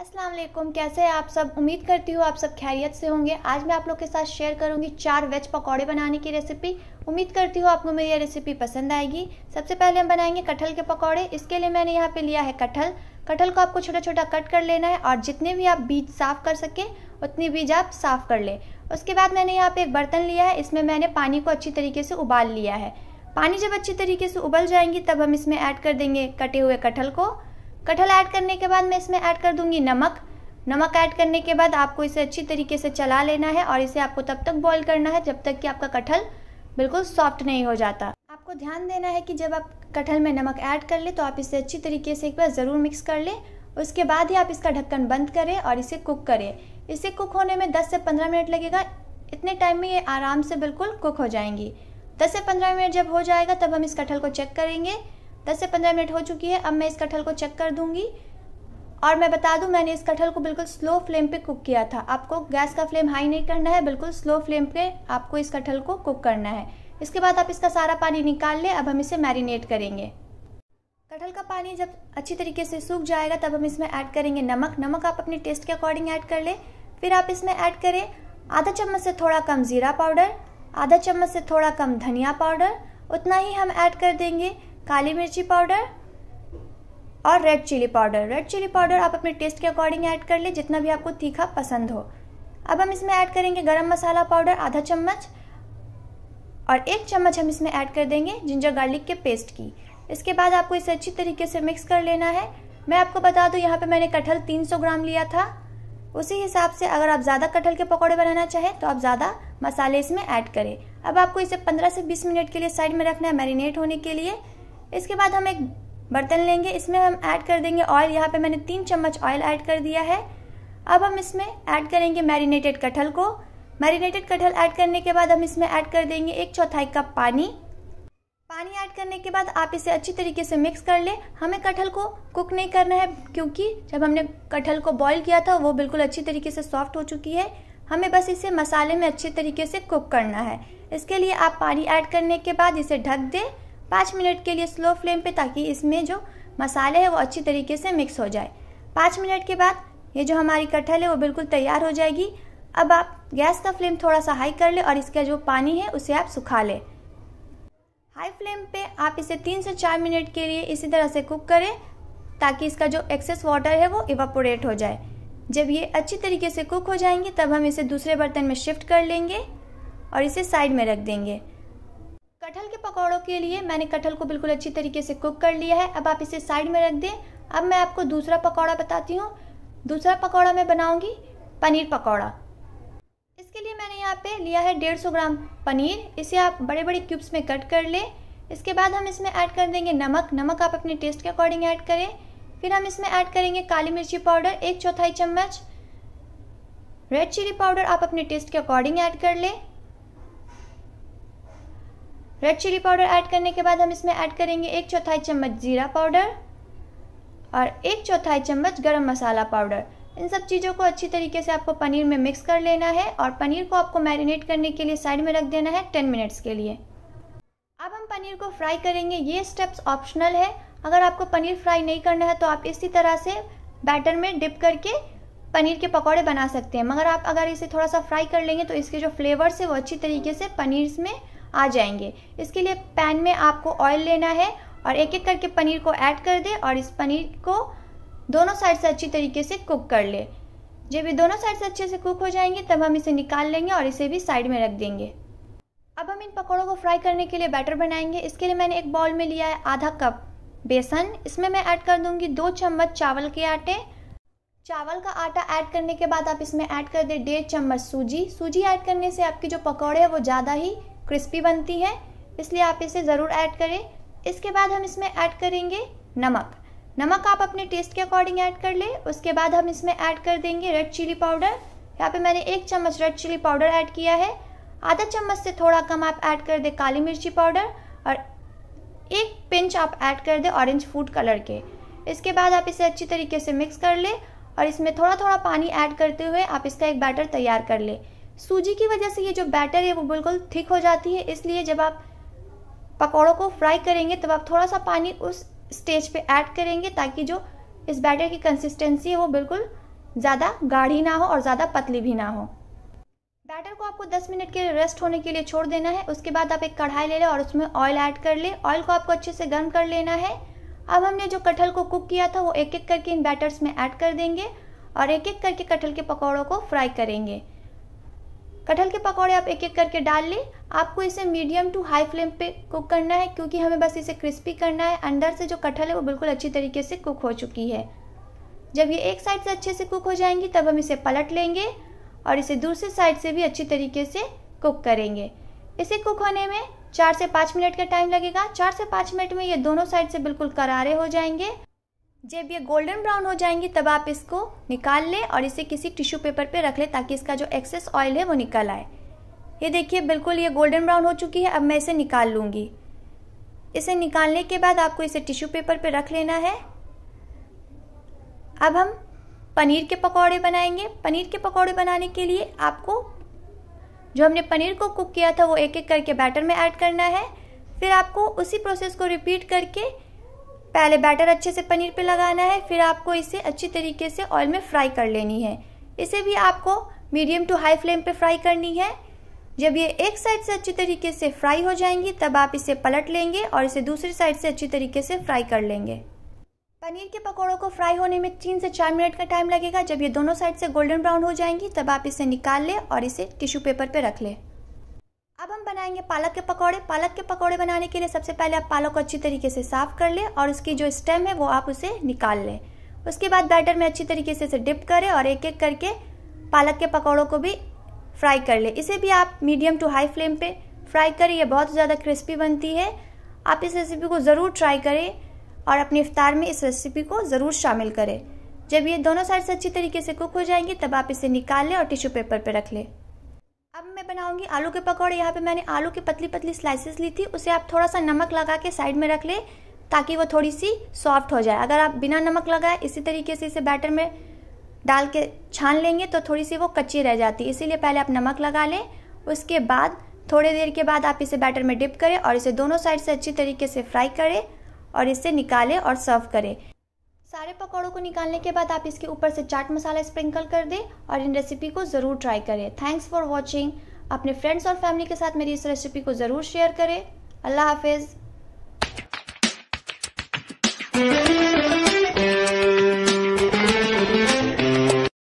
अस्सलाम वालेकुम कैसे हैं आप सब उम्मीद करती हूँ आप सब खैरियत से होंगे आज मैं आप लोग के साथ शेयर करूँगी चार वेज पकौड़े बनाने की रेसिपी उम्मीद करती हूँ आपको मेरी ये रेसिपी पसंद आएगी सबसे पहले हम बनाएंगे कटहल के पकौड़े इसके लिए मैंने यहाँ पे लिया है कटहल कटहल को आपको छोटा छोटा कट कर लेना है और जितने भी आप बीज साफ़ कर सकें उतनी बीज आप साफ़ कर लें उसके बाद मैंने यहाँ पर एक बर्तन लिया है इसमें मैंने पानी को अच्छी तरीके से उबाल लिया है पानी जब अच्छी तरीके से उबल जाएंगी तब हम इसमें ऐड कर देंगे कटे हुए कटहल को कटहल ऐड करने के बाद मैं इसमें ऐड कर दूंगी नमक नमक ऐड करने के बाद आपको इसे अच्छी तरीके से चला लेना है और इसे आपको तब तक बॉईल करना है जब तक कि आपका कटहल बिल्कुल सॉफ्ट नहीं हो जाता आपको ध्यान देना है कि जब आप कटहल में नमक ऐड कर ले तो आप इसे अच्छी तरीके से एक बार ज़रूर मिक्स कर लें उसके बाद ही आप इसका ढक्कन बंद करें और इसे कुक करें इसे कुक होने में 10 से 15 मिनट लगेगा इतने टाइम में ये आराम से बिल्कुल कुक हो जाएंगी 10 से 15 मिनट जब हो जाएगा तब हम इस कटहल को चेक करेंगे 10 से 15 मिनट हो चुकी है अब मैं इस कटहल को चेक कर दूंगी और मैं बता दूं मैंने इस कटहल को बिल्कुल स्लो फ्लेम पे कुक किया था आपको गैस का फ्लेम हाई नहीं करना है बिल्कुल स्लो फ्लेम पे आपको इस कटहल को कुक करना है इसके बाद आप इसका सारा पानी निकाल लें अब हम इसे मैरिनेट करेंगे कटहल का पानी जब अच्छी तरीके से सूख जाएगा तब हम इसमें ऐड करेंगे नमक नमक आप अपने टेस्ट के अकॉर्डिंग ऐड कर लें फिर आप इसमें ऐड करें आधा चम्मच से थोड़ा कम ज़ीरा पाउडर आधा चम्मच से थोड़ा कम धनिया पाउडर उतना ही हम ऐड कर देंगे काली मिर्ची पाउडर और red chilli powder red chilli powder आप अपने टेस्ट के अकॉर्डिंग ऐड कर लें जितना भी आपको तीखा पसंद हो अब हम इसमें ऐड करेंगे गरम मसाला पाउडर आधा चम्मच और एक चम्मच हम इसमें ऐड कर देंगे जिंजर गार्लिक के पेस्ट की इसके बाद आपको इसे अच्छी तरीके से मिक्स कर लेना है मैं आपको बता दूं यहाँ पे मैंने कटहल 300 ग्राम लिया था उसी हिसाब से अगर आप ज़्यादा कटहल के पकौड़े बनाना चाहें तो आप ज़्यादा मसाले इसमें ऐड करें अब आपको इसे पंद्रह से बीस मिनट के लिए साइड में रखना है मैरिनेट होने के लिए इसके बाद हम एक बर्तन लेंगे इसमें हम ऐड कर देंगे ऑयल यहाँ पे मैंने तीन चम्मच ऑयल ऐड कर दिया है अब हम इसमें ऐड करेंगे मैरिनेटेड कटहल को मैरिनेटेड कटहल ऐड करने के बाद हम इसमें ऐड कर देंगे एक चौथाई कप पानी पानी ऐड करने के बाद आप इसे अच्छी तरीके से मिक्स कर ले हमें कटहल को कुक नहीं करना है क्योंकि जब हमने कटहल को बॉईल किया था वो बिल्कुल अच्छी तरीके से सॉफ्ट हो चुकी है हमें बस इसे मसाले में अच्छे तरीके से कुक करना है इसके लिए आप पानी ऐड करने के बाद इसे ढक दें पाँच मिनट के लिए स्लो फ्लेम पे ताकि इसमें जो मसाले हैं वो अच्छी तरीके से मिक्स हो जाए पाँच मिनट के बाद ये जो हमारी कटहल है वो बिल्कुल तैयार हो जाएगी अब आप गैस का फ्लेम थोड़ा सा हाई कर ले और इसका जो पानी है उसे आप सुखा लें हाई फ्लेम पे आप इसे तीन से चार मिनट के लिए इसी तरह से कुक करें ताकि इसका जो एक्सेस वाटर है वो इवापोरेट हो जाए जब ये अच्छी तरीके से कुक हो जाएंगे तब हम इसे दूसरे बर्तन में शिफ्ट कर लेंगे और इसे साइड में रख देंगे कटहल के पकौड़ों के लिए मैंने कटहल को बिल्कुल अच्छी तरीके से कुक कर लिया है अब आप इसे साइड में रख दें अब मैं आपको दूसरा पकौड़ा बताती हूँ दूसरा पकौड़ा मैं बनाऊँगी पनीर पकौड़ा इसके लिए मैंने यहाँ पे लिया है डेढ़ सौ ग्राम पनीर इसे आप बड़े बड़े क्यूब्स में कट कर लें इसके बाद हम इसमें ऐड कर देंगे नमक नमक आप अपने टेस्ट के अकॉर्डिंग ऐड करें फिर हम इसमें ऐड करेंगे काली मिर्ची पाउडर एक चौथाई चम्मच रेड चिली पाउडर आप अपने टेस्ट के अकॉर्डिंग ऐड कर लें रेड चिली पाउडर ऐड करने के बाद हम इसमें ऐड करेंगे एक चौथाई चम्मच ज़ीरा पाउडर और एक चौथाई चम्मच गरम मसाला पाउडर इन सब चीज़ों को अच्छी तरीके से आपको पनीर में मिक्स कर लेना है और पनीर को आपको मैरिनेट करने के लिए साइड में रख देना है टेन मिनट्स के लिए अब हम पनीर को फ्राई करेंगे ये स्टेप्स ऑप्शनल है अगर आपको पनीर फ्राई नहीं करना है तो आप इसी तरह से बैटर में डिप करके पनीर के पकौड़े बना सकते हैं मगर आप अगर इसे थोड़ा सा फ्राई कर लेंगे तो इसके जो फ्लेवर्स है वो अच्छी तरीके से पनीर में आ जाएंगे इसके लिए पैन में आपको ऑयल लेना है और एक एक करके पनीर को ऐड कर दे और इस पनीर को दोनों साइड से अच्छी तरीके से कुक कर ले जब ये दोनों साइड से अच्छे से कुक हो जाएंगे तब हम इसे निकाल लेंगे और इसे भी साइड में रख देंगे अब हम इन पकौड़ों को फ्राई करने के लिए बैटर बनाएंगे इसके लिए मैंने एक बॉल में लिया है आधा कप बेसन इसमें मैं ऐड कर दूंगी दो चम्मच चावल के आटे चावल का आटा ऐड करने के बाद आप इसमें ऐड कर दें डेढ़ चम्मच सूजी सूजी ऐड करने से आपकी जो पकौड़े हैं वो ज़्यादा ही क्रिस्पी बनती है इसलिए आप इसे ज़रूर ऐड करें इसके बाद हम इसमें ऐड करेंगे नमक नमक आप अपने टेस्ट के अकॉर्डिंग ऐड कर लें उसके बाद हम इसमें ऐड कर देंगे रेड चिली पाउडर यहाँ पे मैंने एक चम्मच रेड चिली पाउडर ऐड किया है आधा चम्मच से थोड़ा कम आप ऐड कर दें काली मिर्ची पाउडर और एक पिंच आप ऐड कर दें ऑरेंज फूड कलर के इसके बाद आप इसे अच्छी तरीके से मिक्स कर लें और इसमें थोड़ा थोड़ा पानी ऐड करते हुए आप इसका एक बैटर तैयार कर लें सूजी की वजह से ये जो बैटर है वो बिल्कुल थिक हो जाती है इसलिए जब आप पकौड़ों को फ्राई करेंगे तब आप थोड़ा सा पानी उस स्टेज पे ऐड करेंगे ताकि जो इस बैटर की कंसिस्टेंसी है वो बिल्कुल ज़्यादा गाढ़ी ना हो और ज़्यादा पतली भी ना हो बैटर को आपको 10 मिनट के लिए रेस्ट होने के लिए छोड़ देना है उसके बाद आप एक कढ़ाई ले लें और उसमें ऑयल ऐड कर लें ऑयल को आपको अच्छे से गर्म कर लेना है अब हमने जो कटहल को कुक किया था वो एक एक करके इन बैटर्स में ऐड कर देंगे और एक एक करके कटहल के पकौड़ों को फ्राई करेंगे कटहल के पकौड़े आप एक एक करके डाल लें आपको इसे मीडियम टू हाई फ्लेम पे कुक करना है क्योंकि हमें बस इसे क्रिस्पी करना है अंदर से जो कटहल है वो बिल्कुल अच्छी तरीके से कुक हो चुकी है जब ये एक साइड से अच्छे से कुक हो जाएंगी तब हम इसे पलट लेंगे और इसे दूसरी साइड से भी अच्छी तरीके से कुक करेंगे इसे कुक होने में चार से पाँच मिनट का टाइम लगेगा चार से पाँच मिनट में ये दोनों साइड से बिल्कुल करारे हो जाएंगे जब ये गोल्डन ब्राउन हो जाएंगी तब आप इसको निकाल लें और इसे किसी टिश्यू पेपर पे रख लें ताकि इसका जो एक्सेस ऑयल है वो निकल आए ये देखिए बिल्कुल ये गोल्डन ब्राउन हो चुकी है अब मैं इसे निकाल लूँगी इसे निकालने के बाद आपको इसे टिश्यू पेपर पे रख लेना है अब हम पनीर के पकौड़े बनाएंगे पनीर के पकौड़े बनाने के लिए आपको जो हमने पनीर को कुक किया था वो एक एक करके बैटर में ऐड करना है फिर आपको उसी प्रोसेस को रिपीट करके पहले बैटर अच्छे से पनीर पे लगाना है फिर आपको इसे अच्छी तरीके से ऑयल में फ्राई कर लेनी है इसे भी आपको मीडियम टू हाई फ्लेम पे फ्राई करनी है जब ये एक साइड से अच्छी तरीके से फ्राई हो जाएंगी तब आप इसे पलट लेंगे और इसे दूसरी साइड से अच्छी तरीके से फ्राई कर लेंगे पनीर के पकौड़ों को फ्राई होने में तीन से चार मिनट का टाइम लगेगा जब ये दोनों साइड से गोल्डन ब्राउन हो जाएंगी तब आप इसे निकाल लें और इसे टिश्यू पेपर पर रख लें बनाएंगे पालक के पकौड़े पालक के पकौड़े बनाने के लिए सबसे पहले आप पालक को अच्छी तरीके से साफ कर लें और उसकी जो स्टेम है वो आप उसे निकाल लें उसके बाद बैटर में अच्छी तरीके से इसे डिप करें और एक एक करके पालक के पकौड़ों को भी फ्राई कर लें इसे भी आप मीडियम टू हाई फ्लेम पर फ्राई करें यह बहुत ज़्यादा क्रिस्पी बनती है आप इस रेसिपी को ज़रूर ट्राई करें और अपने इफ्तार में इस रेसिपी को ज़रूर शामिल करें जब ये दोनों साइड से अच्छी तरीके से कुक हो जाएंगे तब आप इसे निकाल लें और टिश्यू पेपर पर रख लें मैं बनाऊंगी आलू के पकौड़े यहाँ पे मैंने आलू की पतली पतली स्लाइसेस ली थी उसे आप थोड़ा सा नमक लगा के साइड में रख ले ताकि वो थोड़ी सी सॉफ्ट हो जाए अगर आप बिना नमक लगाए इसी तरीके से इसे बैटर में डाल के छान लेंगे तो थोड़ी सी वो कच्ची रह जाती है इसीलिए पहले आप नमक लगा लें उसके बाद थोड़ी देर के बाद आप इसे बैटर में डिप करें और इसे दोनों साइड से अच्छी तरीके से फ्राई करें और इसे निकालें और सर्व करें सारे पकौड़ों को निकालने के बाद आप इसके ऊपर से चाट मसाला स्प्रिंकल कर दें और इन रेसिपी को ज़रूर ट्राई करें थैंक्स फॉर वॉचिंग अपने फ्रेंड्स और फैमिली के साथ मेरी इस रेसिपी को ज़रूर शेयर करें अल्लाह हाफिज़